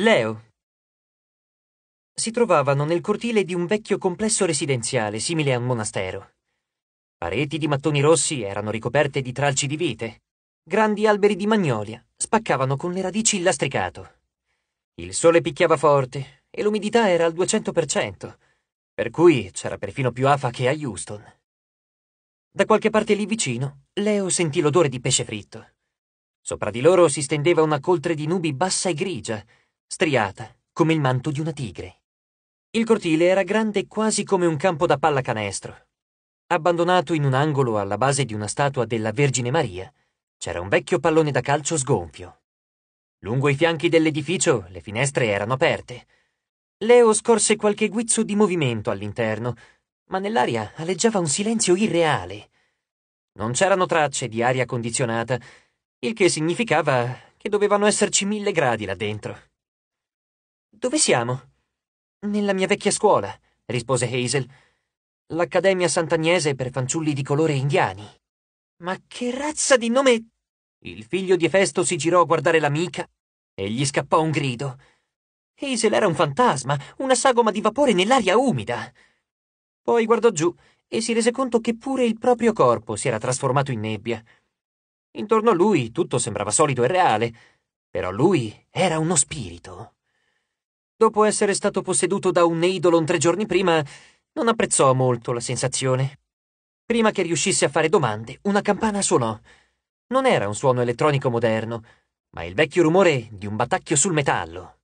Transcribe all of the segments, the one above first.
Leo. Si trovavano nel cortile di un vecchio complesso residenziale simile a un monastero. Pareti di mattoni rossi erano ricoperte di tralci di vite. Grandi alberi di magnolia spaccavano con le radici il lastricato. Il sole picchiava forte e l'umidità era al 200%, per cui c'era perfino più afa che a Houston. Da qualche parte lì vicino, Leo sentì l'odore di pesce fritto. Sopra di loro si stendeva una coltre di nubi bassa e grigia, striata, come il manto di una tigre. Il cortile era grande quasi come un campo da pallacanestro. Abbandonato in un angolo alla base di una statua della Vergine Maria, c'era un vecchio pallone da calcio sgonfio. Lungo i fianchi dell'edificio le finestre erano aperte. Leo scorse qualche guizzo di movimento all'interno, ma nell'aria aleggiava un silenzio irreale. Non c'erano tracce di aria condizionata, il che significava che dovevano esserci mille gradi là dentro. Dove siamo? Nella mia vecchia scuola, rispose Hazel. L'Accademia Sant'Agnese per fanciulli di colore indiani. Ma che razza di nome... Il figlio di Efesto si girò a guardare l'amica e gli scappò un grido. Hazel era un fantasma, una sagoma di vapore nell'aria umida. Poi guardò giù e si rese conto che pure il proprio corpo si era trasformato in nebbia. Intorno a lui tutto sembrava solido e reale, però lui era uno spirito dopo essere stato posseduto da un Eidolon tre giorni prima, non apprezzò molto la sensazione. Prima che riuscisse a fare domande, una campana suonò. Non era un suono elettronico moderno, ma il vecchio rumore di un batacchio sul metallo.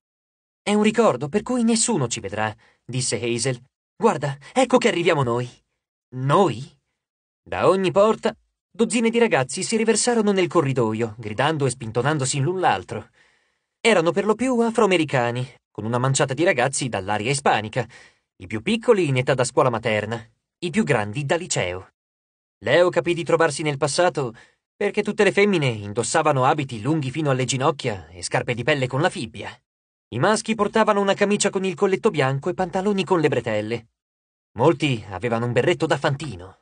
È un ricordo per cui nessuno ci vedrà, disse Hazel. Guarda, ecco che arriviamo noi. Noi? Da ogni porta, dozzine di ragazzi si riversarono nel corridoio, gridando e spintonandosi l'un l'altro. Erano per lo più afroamericani, con una manciata di ragazzi dall'aria ispanica, i più piccoli in età da scuola materna, i più grandi da liceo. Leo capì di trovarsi nel passato perché tutte le femmine indossavano abiti lunghi fino alle ginocchia e scarpe di pelle con la fibbia. I maschi portavano una camicia con il colletto bianco e pantaloni con le bretelle. Molti avevano un berretto da fantino.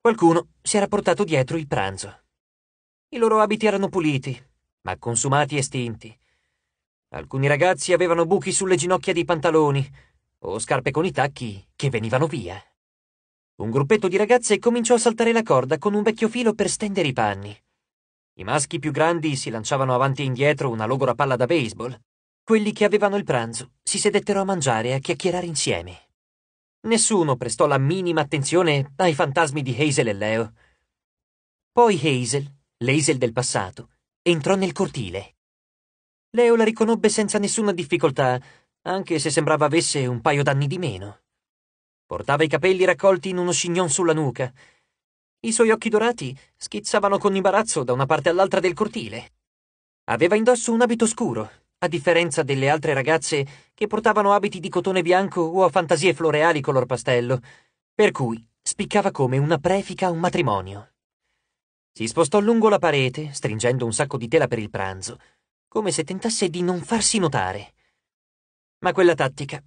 Qualcuno si era portato dietro il pranzo. I loro abiti erano puliti, ma consumati e stinti, Alcuni ragazzi avevano buchi sulle ginocchia dei pantaloni o scarpe con i tacchi che venivano via. Un gruppetto di ragazze cominciò a saltare la corda con un vecchio filo per stendere i panni. I maschi più grandi si lanciavano avanti e indietro una logora palla da baseball. Quelli che avevano il pranzo si sedettero a mangiare e a chiacchierare insieme. Nessuno prestò la minima attenzione ai fantasmi di Hazel e Leo. Poi Hazel, l'Hazel del passato, entrò nel cortile. Leo la riconobbe senza nessuna difficoltà, anche se sembrava avesse un paio d'anni di meno. Portava i capelli raccolti in uno scignon sulla nuca. I suoi occhi dorati schizzavano con imbarazzo da una parte all'altra del cortile. Aveva indosso un abito scuro, a differenza delle altre ragazze che portavano abiti di cotone bianco o a fantasie floreali color pastello, per cui spiccava come una prefica a un matrimonio. Si spostò lungo la parete, stringendo un sacco di tela per il pranzo, come se tentasse di non farsi notare. Ma quella tattica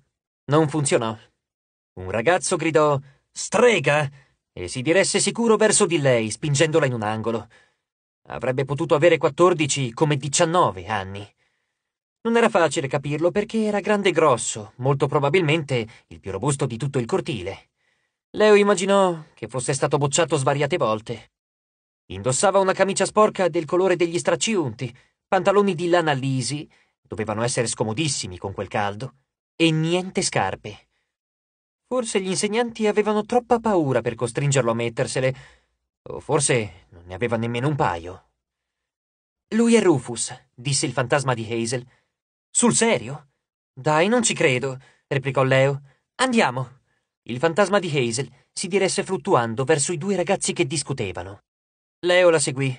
non funzionò. Un ragazzo gridò Strega! e si diresse sicuro verso di lei, spingendola in un angolo. Avrebbe potuto avere 14 come 19 anni. Non era facile capirlo perché era grande e grosso, molto probabilmente il più robusto di tutto il cortile. Leo immaginò che fosse stato bocciato svariate volte. Indossava una camicia sporca del colore degli stracciunti pantaloni di lana lisi, dovevano essere scomodissimi con quel caldo, e niente scarpe. Forse gli insegnanti avevano troppa paura per costringerlo a mettersele, o forse non ne aveva nemmeno un paio. Lui è Rufus, disse il fantasma di Hazel. Sul serio? Dai, non ci credo, replicò Leo. Andiamo. Il fantasma di Hazel si diresse fluttuando verso i due ragazzi che discutevano. Leo la seguì.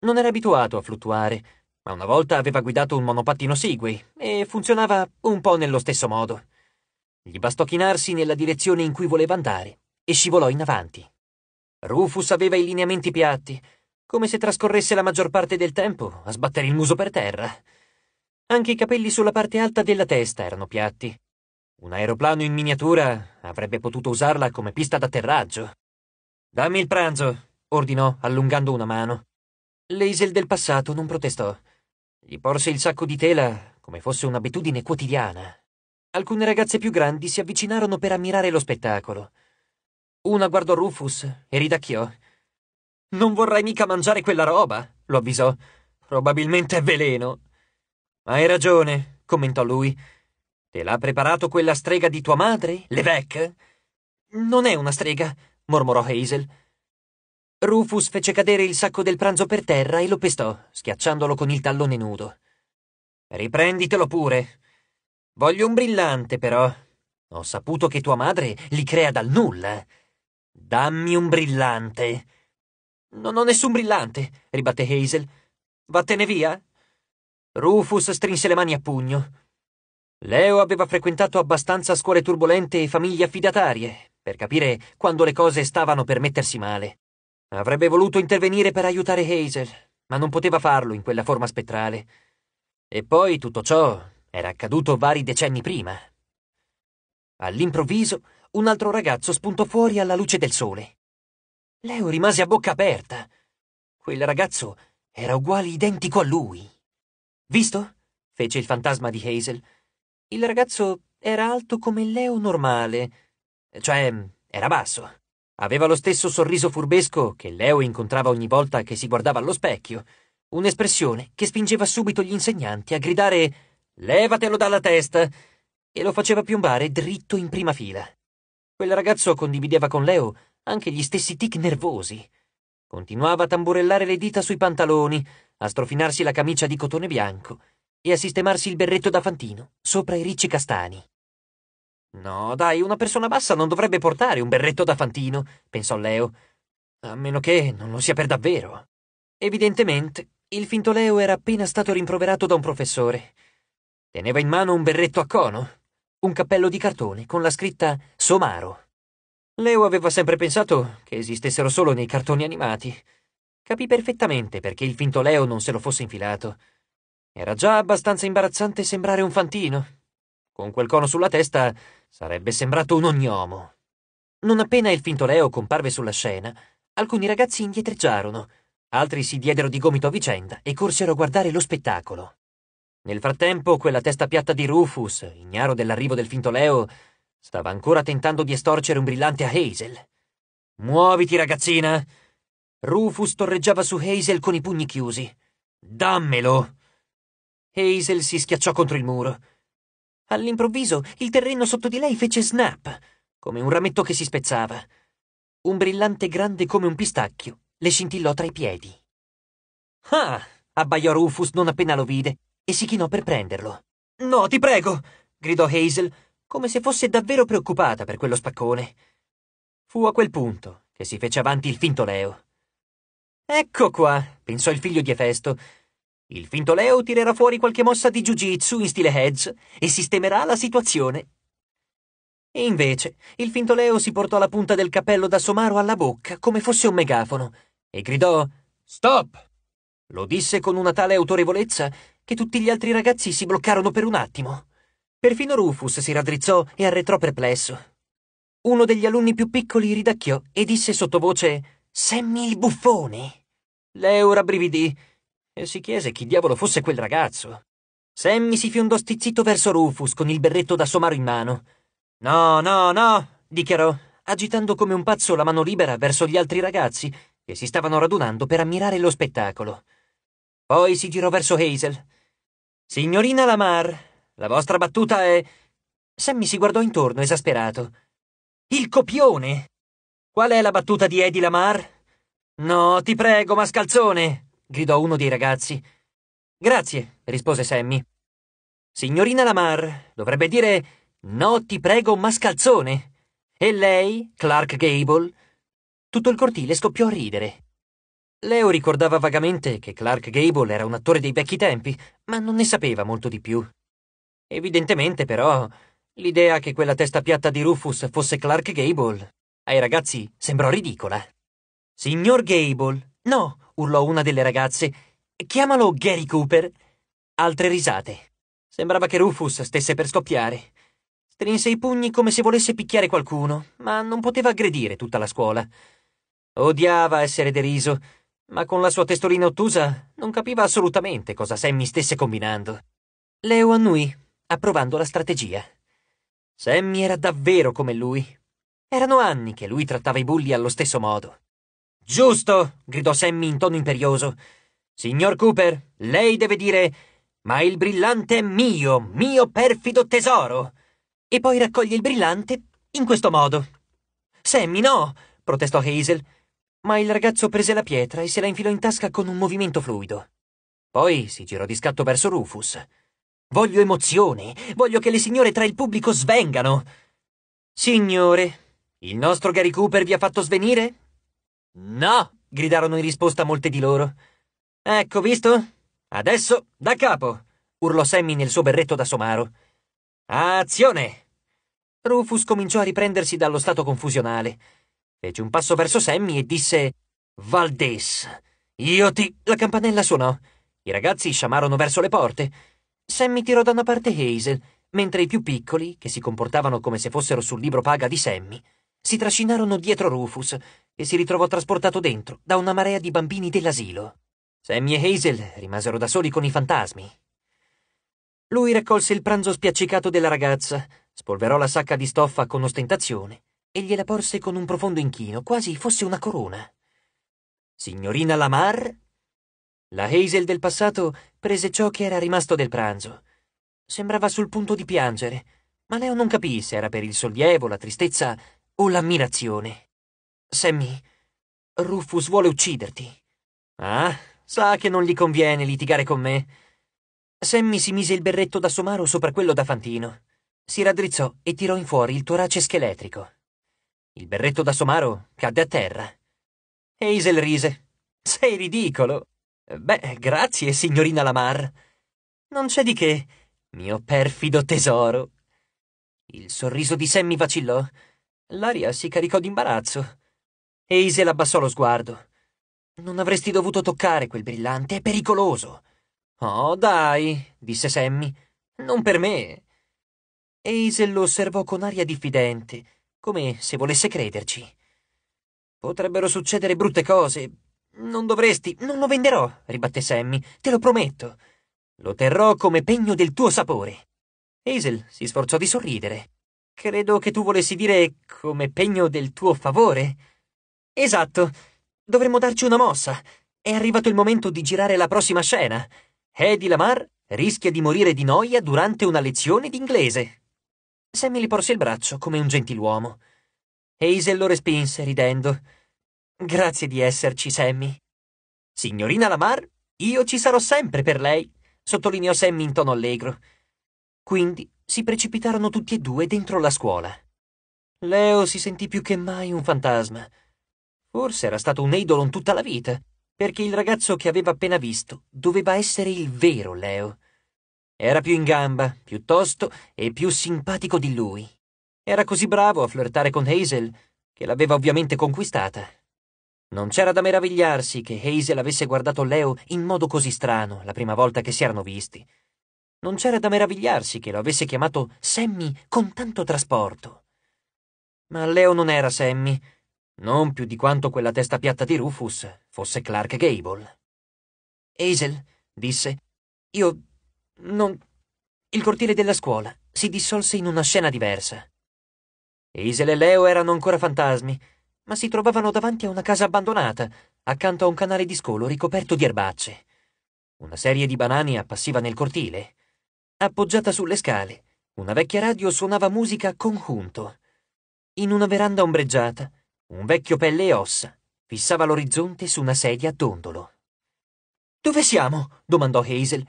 Non era abituato a fluttuare, ma una volta aveva guidato un monopattino Segway e funzionava un po' nello stesso modo. Gli bastò chinarsi nella direzione in cui voleva andare e scivolò in avanti. Rufus aveva i lineamenti piatti, come se trascorresse la maggior parte del tempo a sbattere il muso per terra. Anche i capelli sulla parte alta della testa erano piatti. Un aeroplano in miniatura avrebbe potuto usarla come pista d'atterraggio. Dammi il pranzo, ordinò, allungando una mano. L'Aisel del passato non protestò. Gli porse il sacco di tela come fosse un'abitudine quotidiana. Alcune ragazze più grandi si avvicinarono per ammirare lo spettacolo. Una guardò Rufus e ridacchiò. Non vorrai mica mangiare quella roba, lo avvisò. Probabilmente è veleno. Hai ragione, commentò lui. Te l'ha preparato quella strega di tua madre, Levec? Non è una strega, mormorò Hazel. Rufus fece cadere il sacco del pranzo per terra e lo pestò, schiacciandolo con il tallone nudo. Riprenditelo pure. Voglio un brillante, però. Ho saputo che tua madre li crea dal nulla. Dammi un brillante. Non ho nessun brillante, ribatte Hazel. Vattene via. Rufus strinse le mani a pugno. Leo aveva frequentato abbastanza scuole turbolente e famiglie affidatarie per capire quando le cose stavano per mettersi male. Avrebbe voluto intervenire per aiutare Hazel, ma non poteva farlo in quella forma spettrale. E poi tutto ciò era accaduto vari decenni prima. All'improvviso un altro ragazzo spuntò fuori alla luce del sole. Leo rimase a bocca aperta. Quel ragazzo era uguale identico a lui. Visto? fece il fantasma di Hazel. Il ragazzo era alto come Leo normale, cioè era basso. Aveva lo stesso sorriso furbesco che Leo incontrava ogni volta che si guardava allo specchio, un'espressione che spingeva subito gli insegnanti a gridare Levatelo dalla testa! e lo faceva piombare dritto in prima fila. Quel ragazzo condivideva con Leo anche gli stessi tic nervosi. Continuava a tamburellare le dita sui pantaloni, a strofinarsi la camicia di cotone bianco e a sistemarsi il berretto da fantino sopra i ricci castani. No, dai, una persona bassa non dovrebbe portare un berretto da fantino, pensò Leo, a meno che non lo sia per davvero. Evidentemente, il finto Leo era appena stato rimproverato da un professore. Teneva in mano un berretto a cono, un cappello di cartone con la scritta Somaro. Leo aveva sempre pensato che esistessero solo nei cartoni animati. Capì perfettamente perché il finto Leo non se lo fosse infilato. Era già abbastanza imbarazzante sembrare un fantino. Con quel cono sulla testa Sarebbe sembrato un ognomo. Non appena il fintoleo comparve sulla scena, alcuni ragazzi indietreggiarono, altri si diedero di gomito a vicenda e corsero a guardare lo spettacolo. Nel frattempo, quella testa piatta di Rufus, ignaro dell'arrivo del fintoleo, stava ancora tentando di estorcere un brillante a Hazel. Muoviti, ragazzina! Rufus torreggiava su Hazel con i pugni chiusi. Dammelo! Hazel si schiacciò contro il muro All'improvviso il terreno sotto di lei fece snap, come un rametto che si spezzava. Un brillante grande come un pistacchio le scintillò tra i piedi. Ah! abbaiò Rufus non appena lo vide e si chinò per prenderlo. No, ti prego! gridò Hazel, come se fosse davvero preoccupata per quello spaccone. Fu a quel punto che si fece avanti il finto Leo. Ecco qua, pensò il figlio di Efesto, il finto Leo tirerà fuori qualche mossa di Jiu-Jitsu in stile hedge e sistemerà la situazione. E invece, il finto Leo si portò la punta del cappello da somaro alla bocca come fosse un megafono e gridò Stop! Lo disse con una tale autorevolezza che tutti gli altri ragazzi si bloccarono per un attimo. Perfino Rufus si raddrizzò e arretrò perplesso. Uno degli alunni più piccoli ridacchiò e disse sottovoce Semmi il buffone. Leo rabbrividì e si chiese chi diavolo fosse quel ragazzo. Sammy si fiondò stizzito verso Rufus con il berretto da somaro in mano. No, no, no, dichiarò, agitando come un pazzo la mano libera verso gli altri ragazzi che si stavano radunando per ammirare lo spettacolo. Poi si girò verso Hazel. Signorina Lamar, la vostra battuta è. Sammy si guardò intorno, esasperato. Il copione! Qual è la battuta di Eddie Lamar? No, ti prego, mascalzone! gridò uno dei ragazzi. Grazie, rispose Sammy. Signorina Lamar, dovrebbe dire no, ti prego, mascalzone. E lei, Clark Gable? Tutto il cortile scoppiò a ridere. Leo ricordava vagamente che Clark Gable era un attore dei vecchi tempi, ma non ne sapeva molto di più. Evidentemente, però, l'idea che quella testa piatta di Rufus fosse Clark Gable ai ragazzi sembrò ridicola. Signor Gable, no, urlò una delle ragazze. Chiamalo Gary Cooper. Altre risate. Sembrava che Rufus stesse per scoppiare. Strinse i pugni come se volesse picchiare qualcuno, ma non poteva aggredire tutta la scuola. Odiava essere deriso, ma con la sua testolina ottusa non capiva assolutamente cosa Sammy stesse combinando. Leo annui, approvando la strategia. Sammy era davvero come lui. Erano anni che lui trattava i bulli allo stesso modo. Giusto! gridò Sammy in tono imperioso. Signor Cooper, lei deve dire Ma il brillante è mio, mio perfido tesoro! E poi raccoglie il brillante in questo modo. Sammy, no! protestò Hazel, ma il ragazzo prese la pietra e se la infilò in tasca con un movimento fluido. Poi si girò di scatto verso Rufus. Voglio emozione, voglio che le signore tra il pubblico svengano. Signore, il nostro Gary Cooper vi ha fatto svenire? No! gridarono in risposta molte di loro. Ecco, visto? Adesso, da capo! urlò Sammy nel suo berretto da somaro. Azione! Rufus cominciò a riprendersi dallo stato confusionale. Fece un passo verso Sammy e disse Valdes. Io ti. La campanella suonò. I ragazzi sciamarono verso le porte. Sammy tirò da una parte Hazel, mentre i più piccoli, che si comportavano come se fossero sul libro paga di Sammy, si trascinarono dietro Rufus, che si ritrovò trasportato dentro da una marea di bambini dell'asilo. Sammy e Hazel rimasero da soli con i fantasmi. Lui raccolse il pranzo spiaccicato della ragazza, spolverò la sacca di stoffa con ostentazione e gliela porse con un profondo inchino, quasi fosse una corona. Signorina Lamar? La Hazel del passato prese ciò che era rimasto del pranzo. Sembrava sul punto di piangere, ma Leo non capì se era per il sollievo, la tristezza o l'ammirazione. Sammy, Rufus vuole ucciderti. Ah, sa che non gli conviene litigare con me. Sammy si mise il berretto da somaro sopra quello da fantino. Si raddrizzò e tirò in fuori il torace scheletrico. Il berretto da somaro cadde a terra. Hazel rise. Sei ridicolo. Beh, grazie, signorina Lamar. Non c'è di che, mio perfido tesoro. Il sorriso di Sammy vacillò L'aria si caricò d'imbarazzo. Eisel abbassò lo sguardo. Non avresti dovuto toccare quel brillante, è pericoloso. Oh, dai, disse Sammy. Non per me. Eisel lo osservò con aria diffidente, come se volesse crederci. Potrebbero succedere brutte cose. Non dovresti, non lo venderò, ribatté Sammy, te lo prometto. Lo terrò come pegno del tuo sapore. Eisel si sforzò di sorridere. Credo che tu volessi dire come pegno del tuo favore. Esatto. Dovremmo darci una mossa. È arrivato il momento di girare la prossima scena. Eddie Lamar rischia di morire di noia durante una lezione d'inglese. Sammy gli porse il braccio come un gentiluomo. Hazel lo respinse, ridendo. Grazie di esserci, Sammy. Signorina Lamar, io ci sarò sempre per lei, sottolineò Sammy in tono allegro. Quindi si precipitarono tutti e due dentro la scuola. Leo si sentì più che mai un fantasma. Forse era stato un Eidolon tutta la vita, perché il ragazzo che aveva appena visto doveva essere il vero Leo. Era più in gamba, piuttosto, e più simpatico di lui. Era così bravo a flirtare con Hazel che l'aveva ovviamente conquistata. Non c'era da meravigliarsi che Hazel avesse guardato Leo in modo così strano la prima volta che si erano visti. Non c'era da meravigliarsi che lo avesse chiamato Sammy con tanto trasporto. Ma Leo non era Sammy, non più di quanto quella testa piatta di Rufus fosse Clark Gable. Hazel, disse, io non... Il cortile della scuola si dissolse in una scena diversa. Hazel e Leo erano ancora fantasmi, ma si trovavano davanti a una casa abbandonata, accanto a un canale di scolo ricoperto di erbacce. Una serie di banane appassiva nel cortile appoggiata sulle scale. Una vecchia radio suonava musica a conjunto. In una veranda ombreggiata, un vecchio pelle e ossa fissava l'orizzonte su una sedia a dondolo. Dove siamo? domandò Hazel.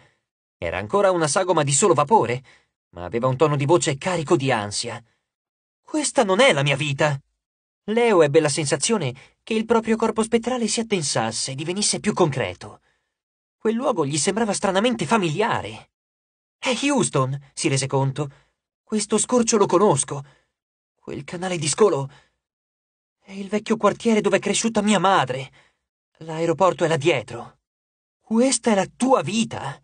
Era ancora una sagoma di solo vapore, ma aveva un tono di voce carico di ansia. Questa non è la mia vita! Leo ebbe la sensazione che il proprio corpo spettrale si attensasse e divenisse più concreto. Quel luogo gli sembrava stranamente familiare. È Houston, si rese conto. Questo scorcio lo conosco. Quel canale di scolo. È il vecchio quartiere dove è cresciuta mia madre. L'aeroporto è là dietro. Questa è la tua vita.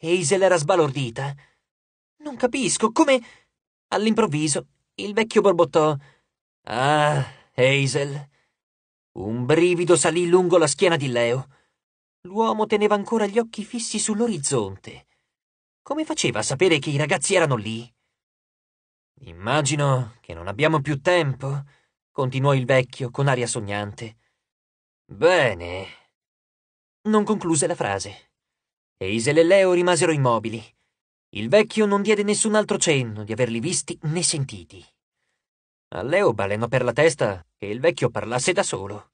Hazel era sbalordita. Non capisco come. All'improvviso il vecchio borbottò. Ah, Hazel. Un brivido salì lungo la schiena di Leo. L'uomo teneva ancora gli occhi fissi sull'orizzonte. Come faceva a sapere che i ragazzi erano lì? Immagino che non abbiamo più tempo, continuò il vecchio con aria sognante. Bene. Non concluse la frase. Hazel e Leo rimasero immobili. Il vecchio non diede nessun altro cenno di averli visti né sentiti. A Leo balenò per la testa che il vecchio parlasse da solo.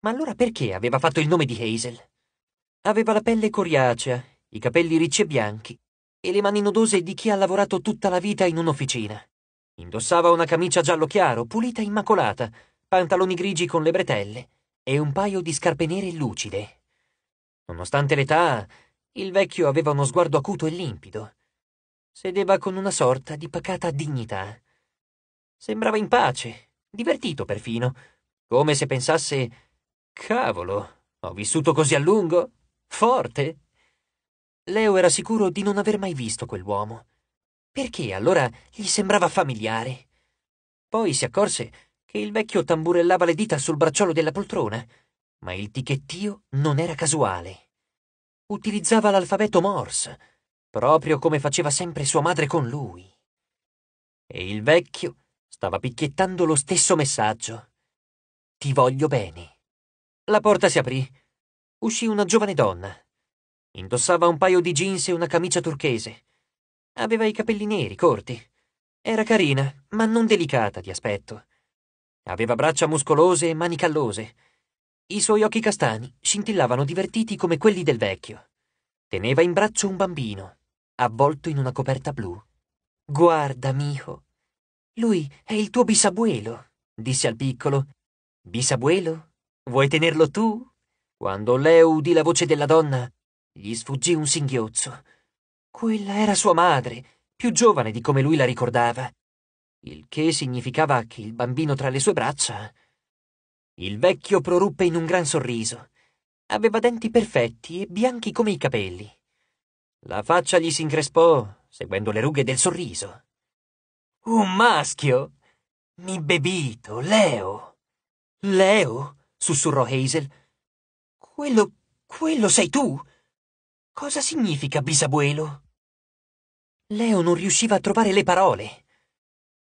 Ma allora perché aveva fatto il nome di Hazel? Aveva la pelle coriacea i capelli ricci e bianchi e le mani nodose di chi ha lavorato tutta la vita in un'officina. Indossava una camicia giallo chiaro, pulita e immacolata, pantaloni grigi con le bretelle e un paio di scarpe nere lucide. Nonostante l'età, il vecchio aveva uno sguardo acuto e limpido. Sedeva con una sorta di pacata dignità. Sembrava in pace, divertito perfino, come se pensasse Cavolo, ho vissuto così a lungo? Forte? Leo era sicuro di non aver mai visto quell'uomo. Perché allora gli sembrava familiare? Poi si accorse che il vecchio tamburellava le dita sul bracciolo della poltrona, ma il ticchettio non era casuale. Utilizzava l'alfabeto Morse, proprio come faceva sempre sua madre con lui. E il vecchio stava picchiettando lo stesso messaggio. Ti voglio bene. La porta si aprì. Uscì una giovane donna, Indossava un paio di jeans e una camicia turchese. Aveva i capelli neri, corti. Era carina, ma non delicata di aspetto. Aveva braccia muscolose e mani callose. I suoi occhi castani scintillavano divertiti come quelli del vecchio. Teneva in braccio un bambino, avvolto in una coperta blu. Guarda, mijo. Lui è il tuo bisabuelo, disse al piccolo. Bisabuelo? Vuoi tenerlo tu? Quando Leo udì la voce della donna, gli sfuggì un singhiozzo. Quella era sua madre, più giovane di come lui la ricordava, il che significava che il bambino tra le sue braccia. Il vecchio proruppe in un gran sorriso. Aveva denti perfetti e bianchi come i capelli. La faccia gli si increspò, seguendo le rughe del sorriso. Un maschio! Mi bevito, Leo! Leo? sussurrò Hazel. Quello. quello sei tu! Cosa significa bisabuelo? Leo non riusciva a trovare le parole.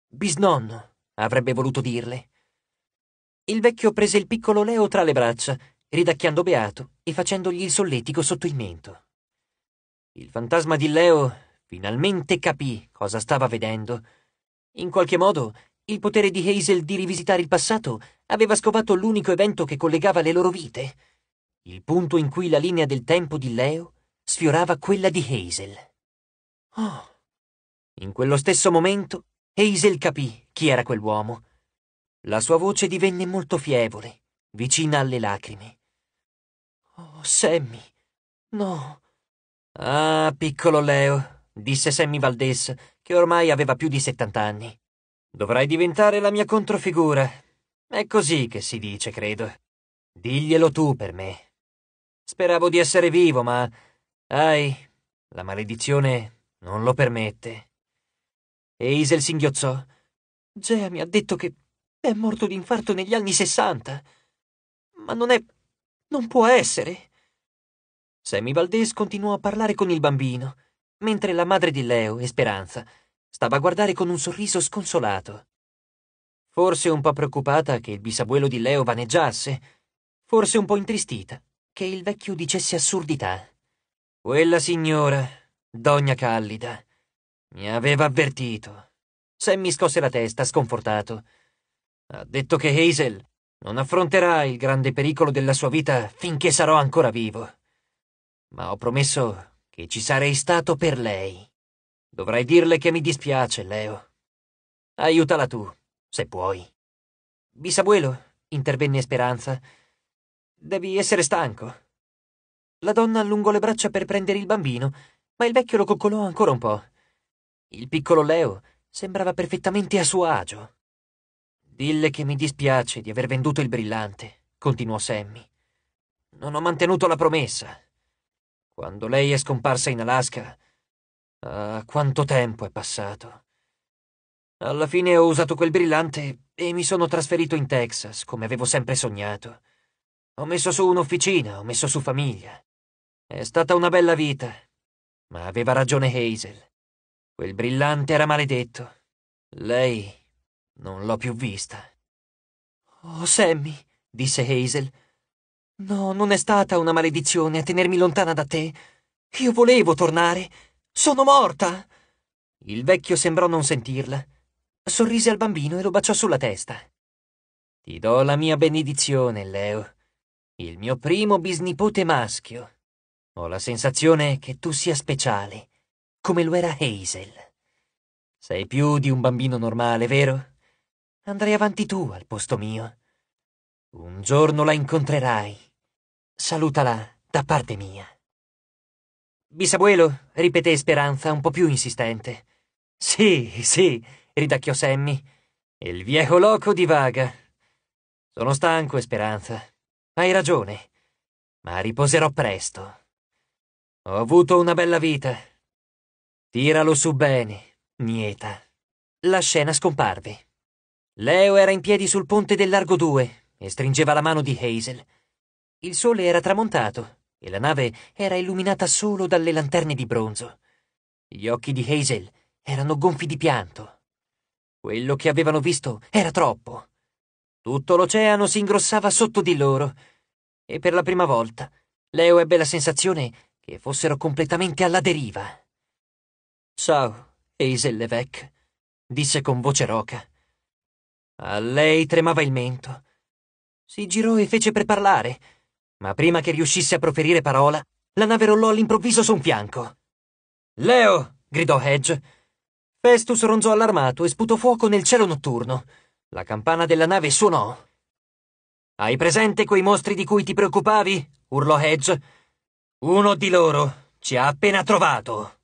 Bisnonno, avrebbe voluto dirle. Il vecchio prese il piccolo Leo tra le braccia, ridacchiando beato e facendogli il solletico sotto il mento. Il fantasma di Leo finalmente capì cosa stava vedendo. In qualche modo, il potere di Hazel di rivisitare il passato aveva scovato l'unico evento che collegava le loro vite, il punto in cui la linea del tempo di Leo sfiorava quella di Hazel. Oh! In quello stesso momento Hazel capì chi era quell'uomo. La sua voce divenne molto fievole, vicina alle lacrime. Oh, Sammy, no. Ah, piccolo Leo, disse Sammy Valdes, che ormai aveva più di settant'anni. Dovrai diventare la mia controfigura. È così che si dice, credo. Diglielo tu per me. Speravo di essere vivo, ma Ahi, la maledizione non lo permette. E Isel singhiozzò. Zea mi ha detto che è morto di infarto negli anni sessanta. Ma non è. non può essere. Sammy Valdés continuò a parlare con il bambino, mentre la madre di Leo, Esperanza, stava a guardare con un sorriso sconsolato. Forse un po' preoccupata che il bisabuelo di Leo vaneggiasse, forse un po' intristita che il vecchio dicesse assurdità. Quella signora, Donna Callida, mi aveva avvertito. Sammy scosse la testa, sconfortato. Ha detto che Hazel non affronterà il grande pericolo della sua vita finché sarò ancora vivo. Ma ho promesso che ci sarei stato per lei. Dovrai dirle che mi dispiace, Leo. Aiutala tu, se puoi. Bisabuelo, intervenne Speranza. Devi essere stanco. La donna allungò le braccia per prendere il bambino, ma il vecchio lo coccolò ancora un po'. Il piccolo Leo sembrava perfettamente a suo agio. Dille che mi dispiace di aver venduto il brillante, continuò Sammy. Non ho mantenuto la promessa. Quando lei è scomparsa in Alaska... Ah, quanto tempo è passato. Alla fine ho usato quel brillante e mi sono trasferito in Texas, come avevo sempre sognato. Ho messo su un'officina, ho messo su famiglia. È stata una bella vita, ma aveva ragione Hazel. Quel brillante era maledetto. Lei non l'ho più vista. Oh, Sammy, disse Hazel. No, non è stata una maledizione a tenermi lontana da te. Io volevo tornare. Sono morta. Il vecchio sembrò non sentirla. Sorrise al bambino e lo baciò sulla testa. Ti do la mia benedizione, Leo. Il mio primo bisnipote maschio. Ho la sensazione che tu sia speciale, come lo era Hazel. Sei più di un bambino normale, vero? Andrai avanti tu al posto mio. Un giorno la incontrerai. Salutala da parte mia. Bisabuelo, ripeté Speranza un po' più insistente. Sì, sì, ridacchiò Sammy. Il viejo loco divaga. Sono stanco, Speranza. Hai ragione. Ma riposerò presto. Ho avuto una bella vita. Tiralo su bene, Nieta. La scena scomparve. Leo era in piedi sul ponte del Largo 2 e stringeva la mano di Hazel. Il sole era tramontato e la nave era illuminata solo dalle lanterne di bronzo. Gli occhi di Hazel erano gonfi di pianto. Quello che avevano visto era troppo. Tutto l'oceano si ingrossava sotto di loro e per la prima volta Leo ebbe la sensazione che fossero completamente alla deriva. Ciao, Hazel Levesque, disse con voce roca. A lei tremava il mento. Si girò e fece per parlare, ma prima che riuscisse a proferire parola, la nave rollò all'improvviso su un fianco. Leo! gridò Hedge. Festus ronzò allarmato e sputò fuoco nel cielo notturno. La campana della nave suonò. Hai presente quei mostri di cui ti preoccupavi? urlò Hedge uno di loro ci ha appena trovato.